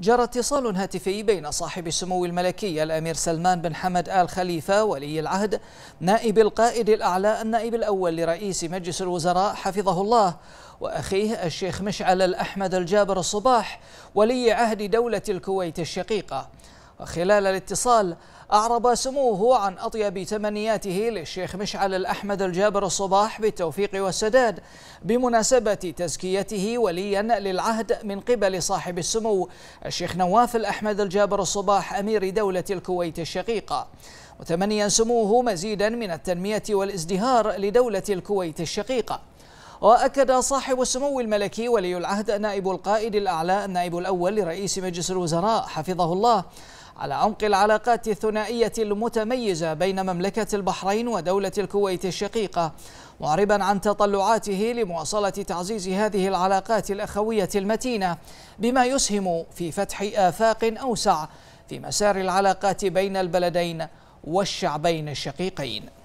جرى اتصال هاتفي بين صاحب السمو الملكي الأمير سلمان بن حمد آل خليفة ولي العهد نائب القائد الأعلى النائب الأول لرئيس مجلس الوزراء حفظه الله وأخيه الشيخ مشعل الأحمد الجابر الصباح ولي عهد دولة الكويت الشقيقة وخلال الاتصال أعرب سموه عن أطيب تمنياته للشيخ مشعل الأحمد الجابر الصباح بالتوفيق والسداد بمناسبة تزكيته وليا للعهد من قبل صاحب السمو الشيخ نواف الأحمد الجابر الصباح أمير دولة الكويت الشقيقة وتمنيا سموه مزيدا من التنمية والازدهار لدولة الكويت الشقيقة وأكد صاحب السمو الملكي ولي العهد نائب القائد الأعلى النائب الأول لرئيس مجلس الوزراء حفظه الله على عمق العلاقات الثنائية المتميزة بين مملكة البحرين ودولة الكويت الشقيقة معربا عن تطلعاته لمواصلة تعزيز هذه العلاقات الأخوية المتينة بما يسهم في فتح آفاق أوسع في مسار العلاقات بين البلدين والشعبين الشقيقين